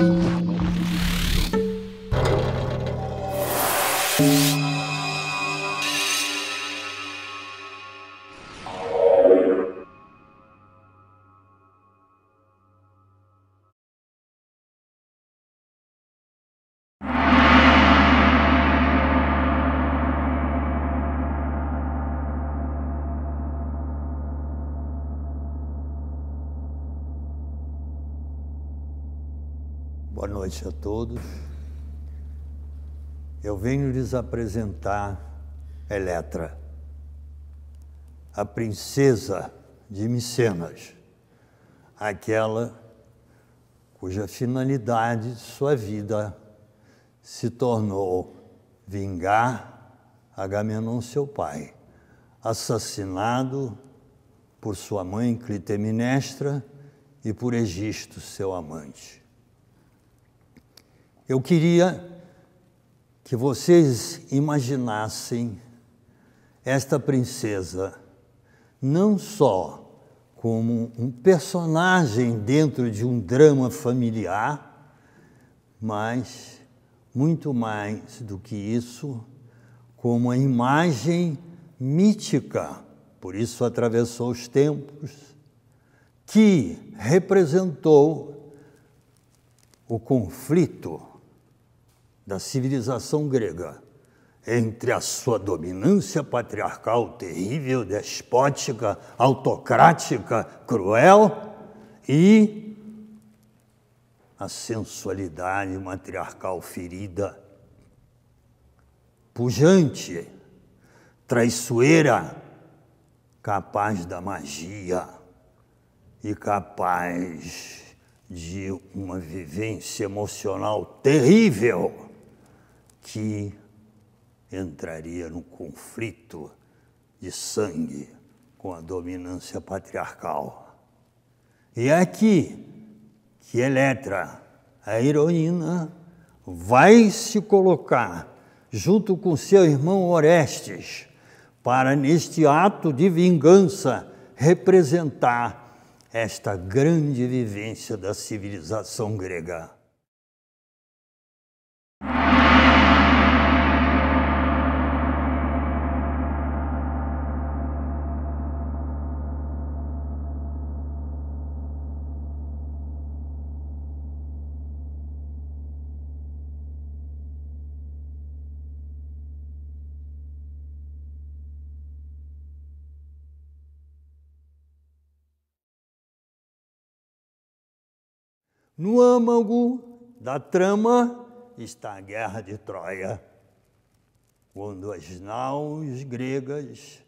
Thank you noite a todos. Eu venho lhes apresentar Eletra, a princesa de Micenas, aquela cuja finalidade de sua vida se tornou vingar Agamenon, seu pai, assassinado por sua mãe Clitemnestra e por Egisto, seu amante. Eu queria que vocês imaginassem esta princesa não só como um personagem dentro de um drama familiar, mas muito mais do que isso, como a imagem mítica, por isso atravessou os tempos, que representou o conflito da civilização grega entre a sua dominância patriarcal terrível, despótica, autocrática, cruel e a sensualidade matriarcal ferida, pujante, traiçoeira, capaz da magia e capaz de uma vivência emocional terrível que entraria no conflito de sangue com a dominância patriarcal. E é aqui que Eletra, a heroína, vai se colocar junto com seu irmão Orestes para, neste ato de vingança, representar esta grande vivência da civilização grega. No âmago da trama está a guerra de Troia, quando as naus gregas,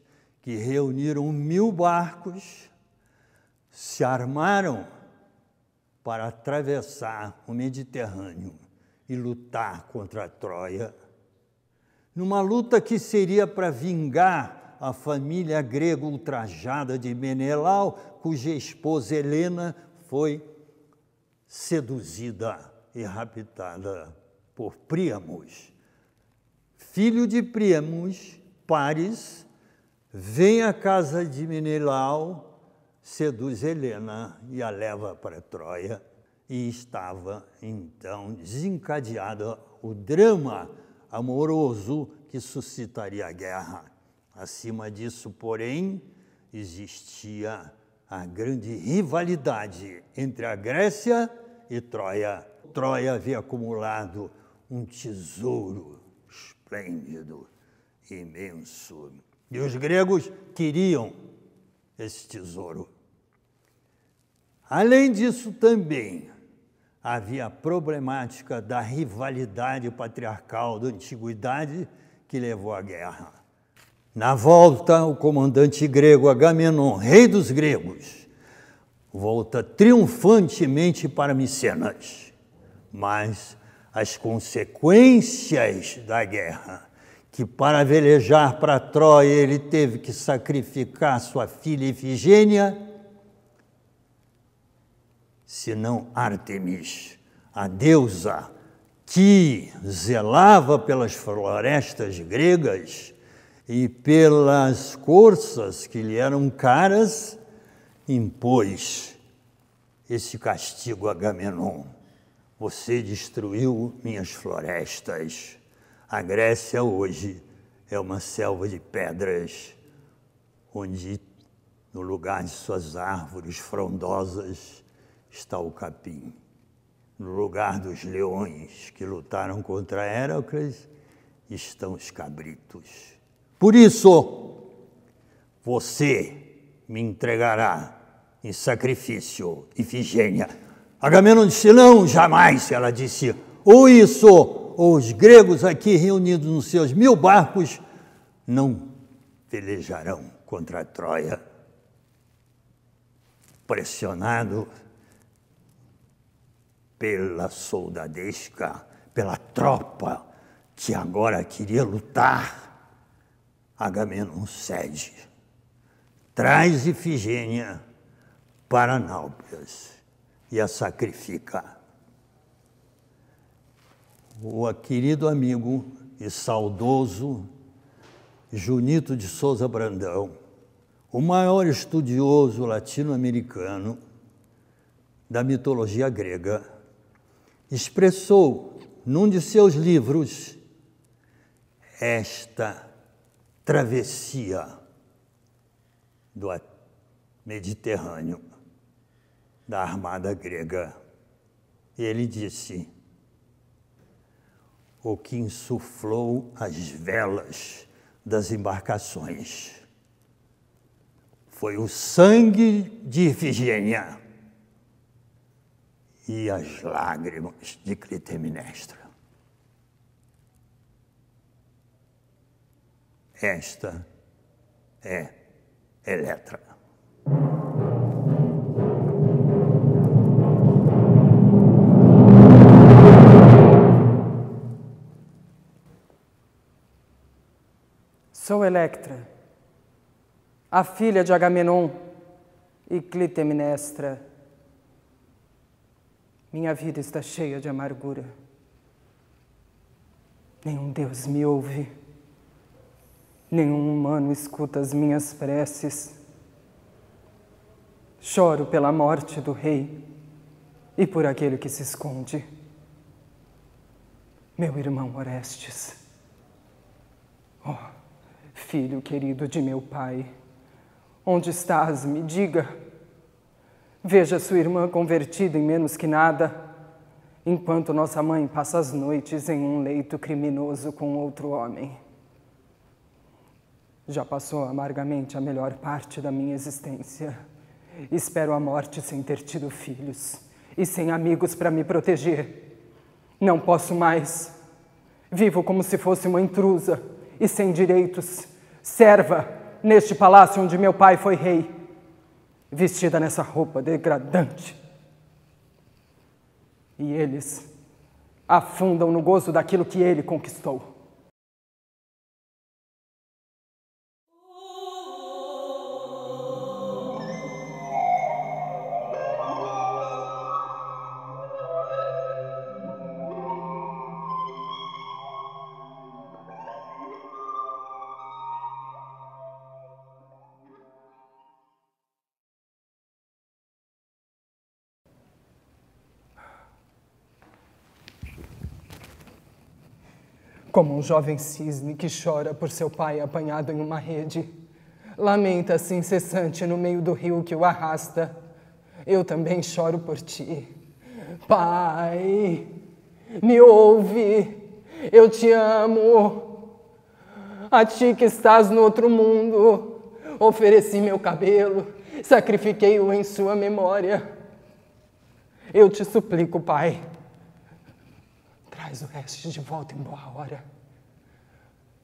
que reuniram mil barcos, se armaram para atravessar o Mediterrâneo e lutar contra a Troia. Numa luta que seria para vingar a família grega ultrajada de Menelau, cuja esposa Helena foi seduzida e raptada por Príamos. Filho de Príamos, Paris, vem à casa de Menelau, seduz Helena e a leva para Troia. E estava então desencadeado o drama amoroso que suscitaria a guerra. Acima disso, porém, existia a grande rivalidade entre a Grécia e Troia. Troia havia acumulado um tesouro esplêndido, imenso. E os gregos queriam esse tesouro. Além disso, também havia a problemática da rivalidade patriarcal da antiguidade que levou à guerra. Na volta, o comandante grego Agamenon, rei dos gregos, volta triunfantemente para Micenas. Mas as consequências da guerra, que para velejar para Troia ele teve que sacrificar sua filha Ifigênia, se não Artemis, a deusa que zelava pelas florestas gregas e pelas corças que lhe eram caras, impôs esse castigo a Gamenon. Você destruiu minhas florestas. A Grécia hoje é uma selva de pedras, onde, no lugar de suas árvores frondosas, está o capim. No lugar dos leões que lutaram contra Héracles, estão os cabritos. Por isso, você me entregará e sacrifício. Ifigênia. Agamenon disse: Não, jamais. Ela disse: Ou isso, ou os gregos aqui reunidos nos seus mil barcos não pelejarão contra a Troia. Pressionado pela soldadesca, pela tropa que agora queria lutar, Agamenon cede. Traz Ifigênia para Nápoles e a sacrificar. O querido amigo e saudoso Junito de Souza Brandão, o maior estudioso latino-americano da mitologia grega, expressou num de seus livros esta travessia do Mediterrâneo da armada grega. E ele disse: O que insuflou as velas das embarcações foi o sangue de Ifigênia e as lágrimas de Clitemnestra. Esta é Eletra. Sou Electra, a filha de Agamenon e Clitemnestra. Minha vida está cheia de amargura. Nenhum Deus me ouve, nenhum humano escuta as minhas preces. Choro pela morte do rei e por aquele que se esconde. Meu irmão Orestes. Oh. Filho querido de meu pai, onde estás? Me diga. Veja sua irmã convertida em menos que nada, enquanto nossa mãe passa as noites em um leito criminoso com outro homem. Já passou amargamente a melhor parte da minha existência. Espero a morte sem ter tido filhos e sem amigos para me proteger. Não posso mais. Vivo como se fosse uma intrusa e sem direitos serva neste palácio onde meu pai foi rei, vestida nessa roupa degradante. E eles afundam no gozo daquilo que ele conquistou. como um jovem cisne que chora por seu pai apanhado em uma rede. Lamenta-se assim, incessante no meio do rio que o arrasta. Eu também choro por ti. Pai, me ouve. Eu te amo. A ti que estás no outro mundo, ofereci meu cabelo, sacrifiquei-o em sua memória. Eu te suplico, Pai Traz o resto de volta em boa hora.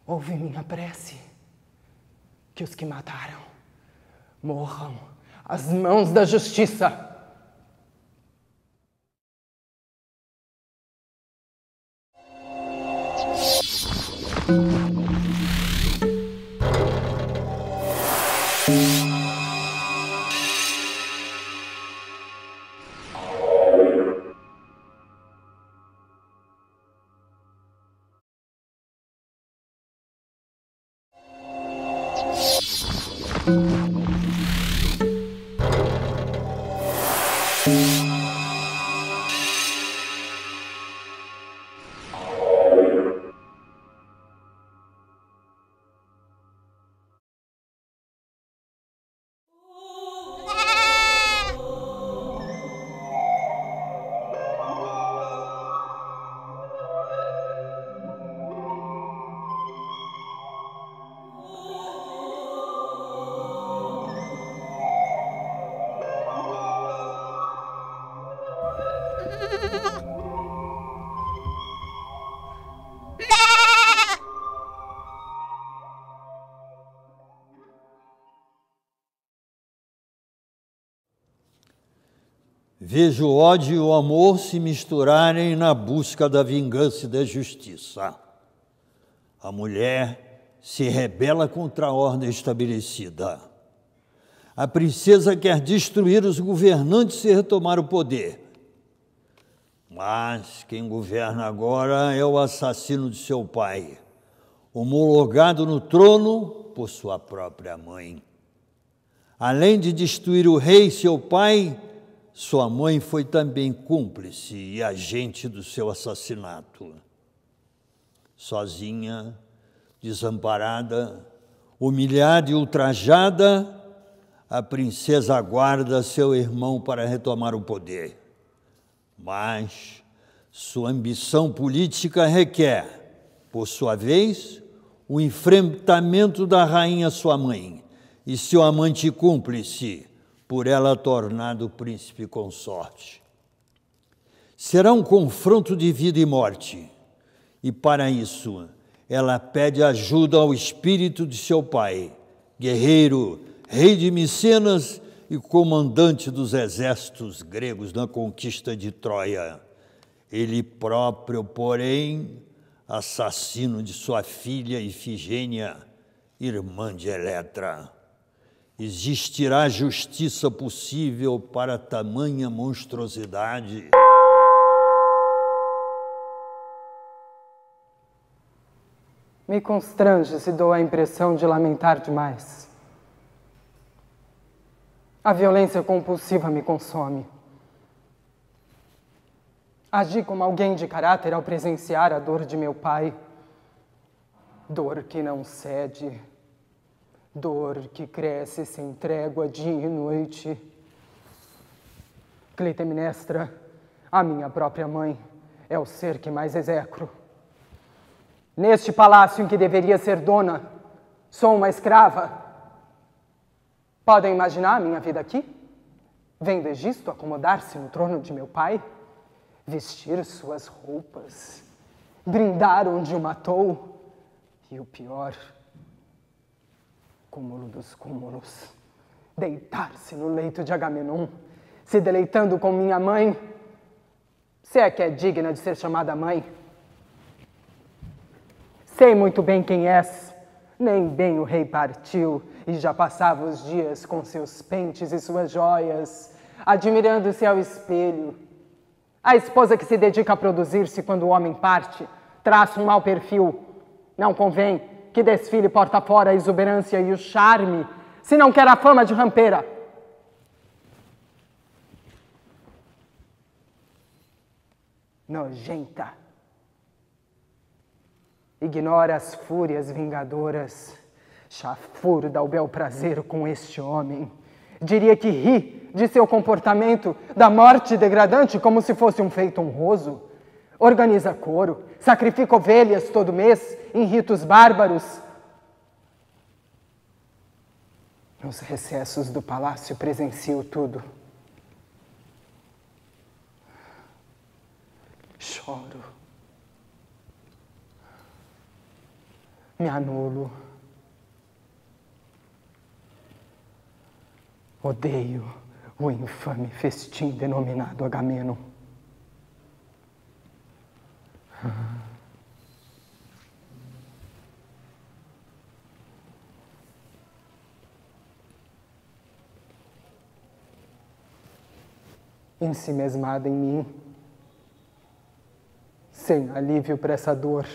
Ouve minha prece. Que os que mataram morram às mãos da justiça. thank you Música Vejo o ódio e o amor se misturarem na busca da vingança e da justiça. A mulher se rebela contra a ordem estabelecida. A princesa quer destruir os governantes e retomar o poder. Mas quem governa agora é o assassino de seu pai, homologado no trono por sua própria mãe. Além de destruir o rei, seu pai, sua mãe foi também cúmplice e agente do seu assassinato. Sozinha, desamparada, humilhada e ultrajada, a princesa aguarda seu irmão para retomar o poder. Mas sua ambição política requer, por sua vez, o enfrentamento da rainha sua mãe e seu amante cúmplice, por ela tornado príncipe consorte. Será um confronto de vida e morte, e para isso ela pede ajuda ao espírito de seu pai, guerreiro, rei de Micenas e comandante dos exércitos gregos na conquista de Troia. Ele próprio, porém, assassino de sua filha Ifigênia, irmã de Eletra. Existirá justiça possível para tamanha monstruosidade? Me constrange se dou a impressão de lamentar demais. A violência compulsiva me consome. Agi como alguém de caráter ao presenciar a dor de meu pai. Dor que não cede Dor que cresce sem trégua dia e noite. Clitemnestra, a minha própria mãe, é o ser que mais execro. Neste palácio em que deveria ser dona, sou uma escrava. Podem imaginar a minha vida aqui? Vendo Egisto acomodar-se no trono de meu pai, vestir suas roupas, brindar onde o matou, e o pior, cúmulo dos cúmulos, deitar-se no leito de Agamenon, se deleitando com minha mãe, se é que é digna de ser chamada mãe. Sei muito bem quem és, nem bem o rei partiu e já passava os dias com seus pentes e suas joias, admirando-se ao espelho. A esposa que se dedica a produzir-se quando o homem parte traça um mau perfil. Não convém que desfile porta fora a exuberância e o charme, se não quer a fama de rampeira. Nojenta. Ignora as fúrias vingadoras, chafurda o bel prazer com este homem. Diria que ri de seu comportamento, da morte degradante, como se fosse um feito honroso organiza coro, sacrifica ovelhas todo mês em ritos bárbaros. Nos recessos do palácio presencio tudo. Choro. Me anulo. Odeio o infame festim denominado Agamenon. Em si mesmada em mim, sem alívio para essa dor.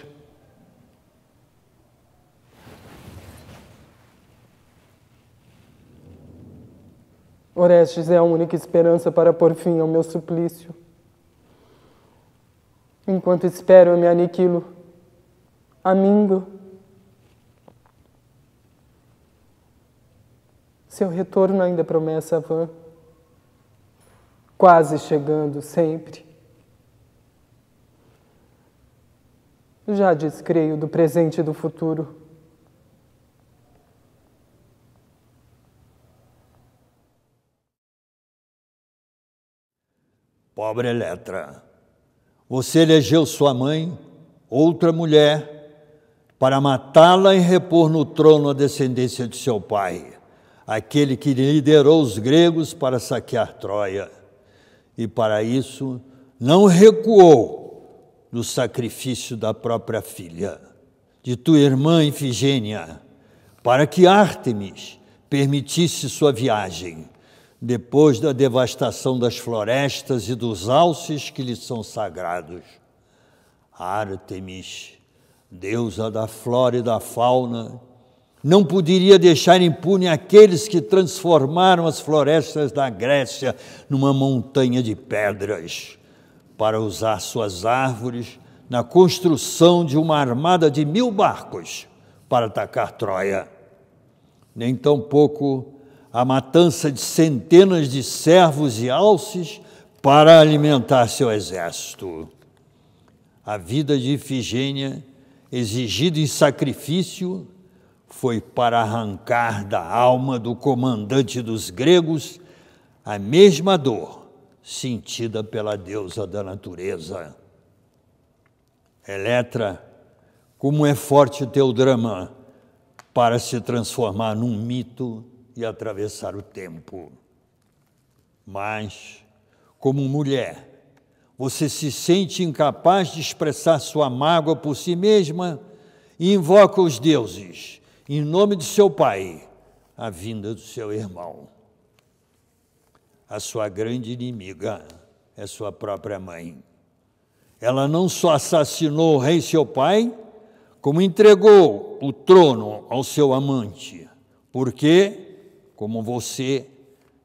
Orestes é a única esperança para pôr fim ao meu suplício. Enquanto espero, eu me aniquilo. Amingo. Seu retorno ainda é promessa vã. Quase chegando sempre. Já descreio do presente e do futuro. Pobre Letra você elegeu sua mãe, outra mulher, para matá-la e repor no trono a descendência de seu pai, aquele que liderou os gregos para saquear Troia. E para isso não recuou do sacrifício da própria filha, de tua irmã Ifigênia, para que Ártemis permitisse sua viagem depois da devastação das florestas e dos alces que lhe são sagrados. Artemis, deusa da flora e da fauna, não poderia deixar impune aqueles que transformaram as florestas da Grécia numa montanha de pedras, para usar suas árvores na construção de uma armada de mil barcos para atacar Troia. Nem tampouco a matança de centenas de servos e alces para alimentar seu exército. A vida de Ifigênia, exigida em sacrifício, foi para arrancar da alma do comandante dos gregos a mesma dor sentida pela deusa da natureza. Eletra, como é forte o teu drama para se transformar num mito e atravessar o tempo. Mas, como mulher, você se sente incapaz de expressar sua mágoa por si mesma e invoca os deuses, em nome de seu pai, a vinda do seu irmão. A sua grande inimiga é sua própria mãe. Ela não só assassinou o rei seu pai, como entregou o trono ao seu amante, porque como você,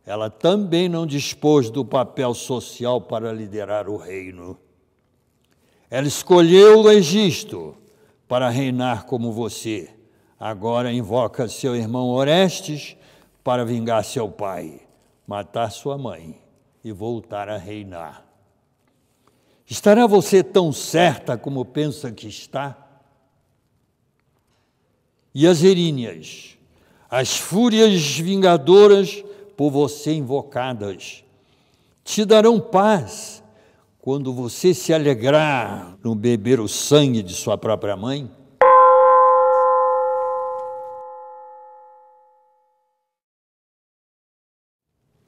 ela também não dispôs do papel social para liderar o reino. Ela escolheu o Egisto para reinar como você. Agora invoca seu irmão Orestes para vingar seu pai, matar sua mãe e voltar a reinar. Estará você tão certa como pensa que está? E as eríneas? as fúrias vingadoras por você invocadas. Te darão paz quando você se alegrar no beber o sangue de sua própria mãe?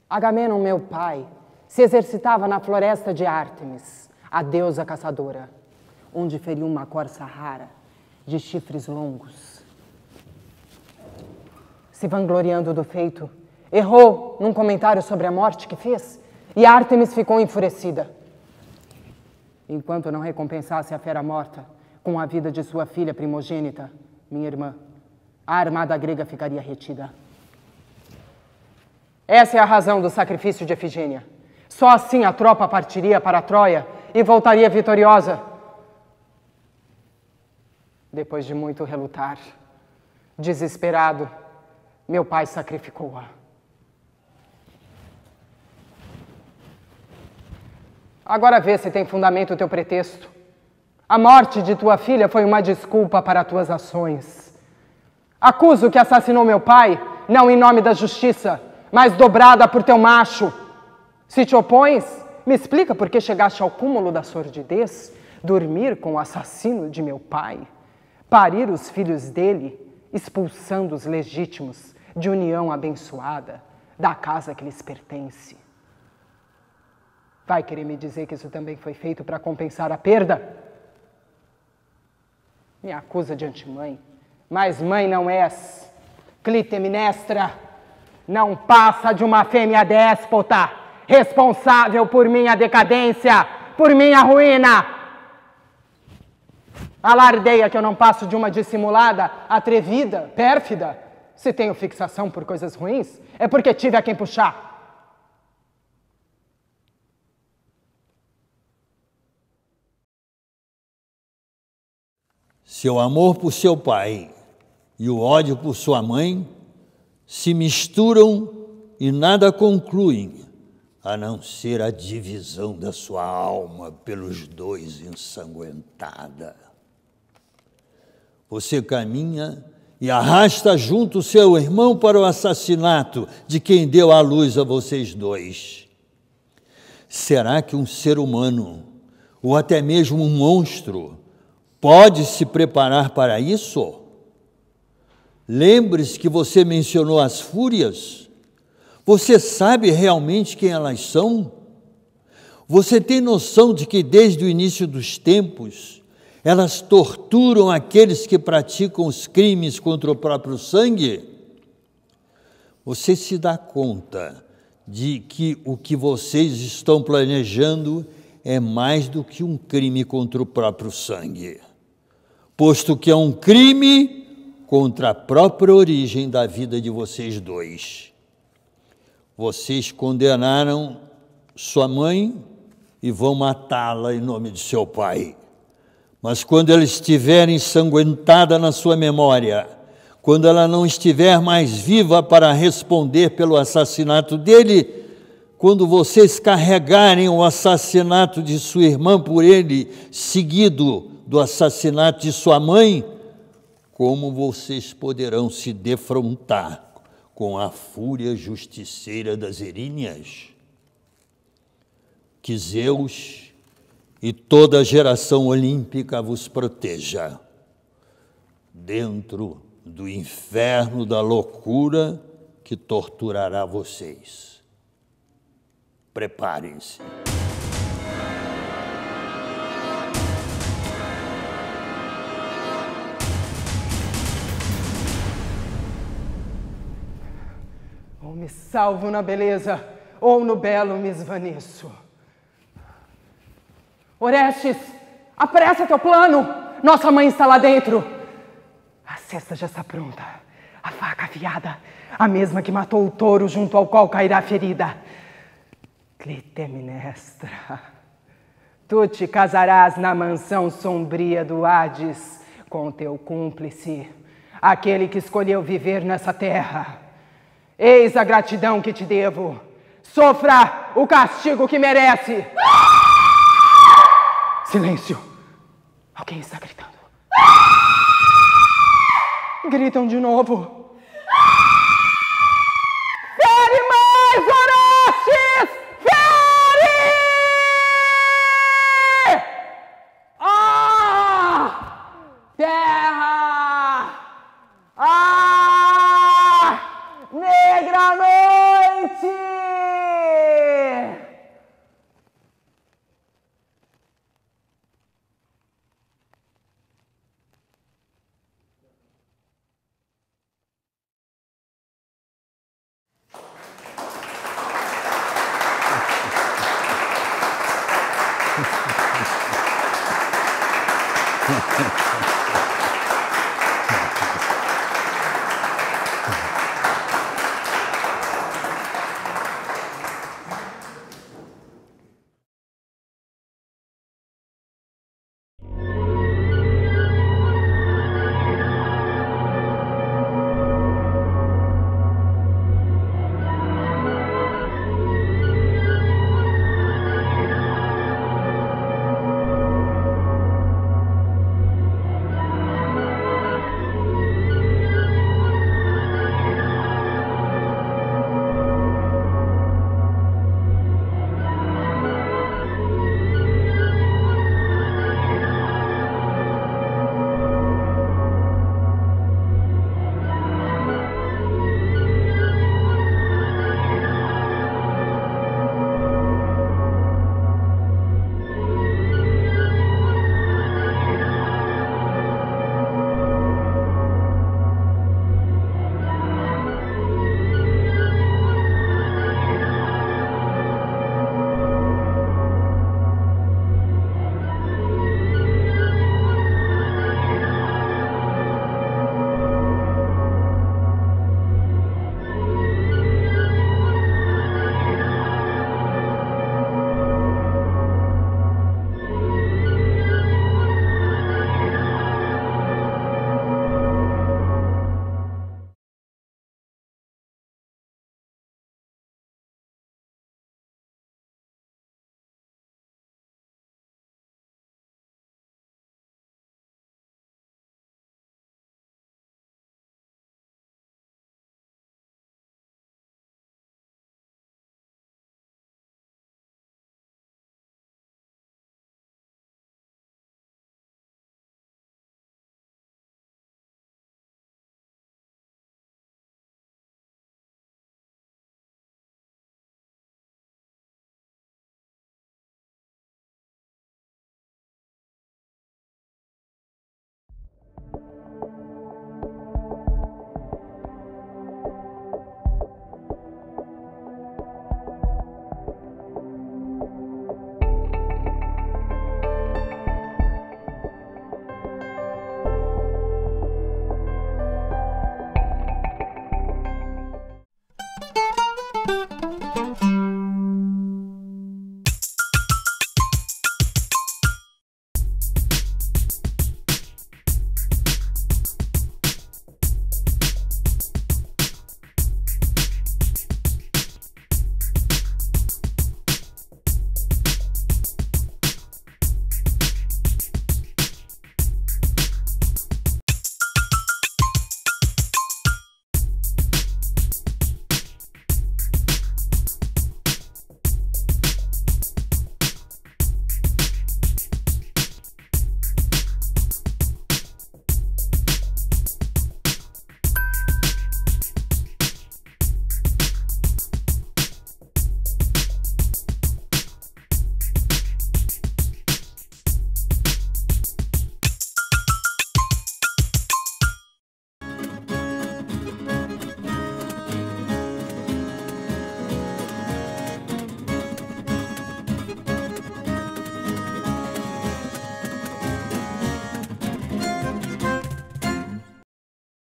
Agamenon, meu pai, se exercitava na floresta de Ártemis, a deusa caçadora, onde feriu uma corça rara de chifres longos se vangloriando do feito, errou num comentário sobre a morte que fez e Ártemis ficou enfurecida. Enquanto não recompensasse a fera morta com a vida de sua filha primogênita, minha irmã, a armada grega ficaria retida. Essa é a razão do sacrifício de Efigênia. Só assim a tropa partiria para Troia e voltaria vitoriosa. Depois de muito relutar, desesperado, meu pai sacrificou-a. Agora vê se tem fundamento o teu pretexto. A morte de tua filha foi uma desculpa para tuas ações. Acuso que assassinou meu pai, não em nome da justiça, mas dobrada por teu macho. Se te opões, me explica por que chegaste ao cúmulo da sordidez, dormir com o assassino de meu pai, parir os filhos dele, expulsando os legítimos, de união abençoada da casa que lhes pertence. Vai querer me dizer que isso também foi feito para compensar a perda? Me acusa de antemãe, mas mãe não és. Clitemnestra não passa de uma fêmea déspota, responsável por minha decadência, por minha ruína, Alardeia que eu não passo de uma dissimulada, atrevida, pérfida, se tenho fixação por coisas ruins, é porque tive a quem puxar. Seu amor por seu pai e o ódio por sua mãe se misturam e nada concluem, a não ser a divisão da sua alma pelos dois ensanguentada. Você caminha e arrasta junto seu irmão para o assassinato de quem deu à luz a vocês dois. Será que um ser humano, ou até mesmo um monstro, pode se preparar para isso? Lembre-se que você mencionou as fúrias. Você sabe realmente quem elas são? Você tem noção de que desde o início dos tempos, elas torturam aqueles que praticam os crimes contra o próprio sangue. Você se dá conta de que o que vocês estão planejando é mais do que um crime contra o próprio sangue, posto que é um crime contra a própria origem da vida de vocês dois. Vocês condenaram sua mãe e vão matá-la em nome de seu pai. Mas quando ela estiver ensanguentada na sua memória, quando ela não estiver mais viva para responder pelo assassinato dele, quando vocês carregarem o assassinato de sua irmã por ele, seguido do assassinato de sua mãe, como vocês poderão se defrontar com a fúria justiceira das Eríneas? Que Zeus e toda geração olímpica vos proteja. Dentro do inferno da loucura que torturará vocês. Preparem-se. Ou me salvo na beleza, ou no belo me esvaneço. Orestes, apressa teu plano! Nossa mãe está lá dentro! A cesta já está pronta, a faca afiada, a mesma que matou o touro junto ao qual cairá a ferida. Clitemnestra, tu te casarás na mansão sombria do Hades com teu cúmplice, aquele que escolheu viver nessa terra. Eis a gratidão que te devo. Sofra o castigo que merece. Ah! Silêncio! Alguém está gritando. Ah! Gritam de novo!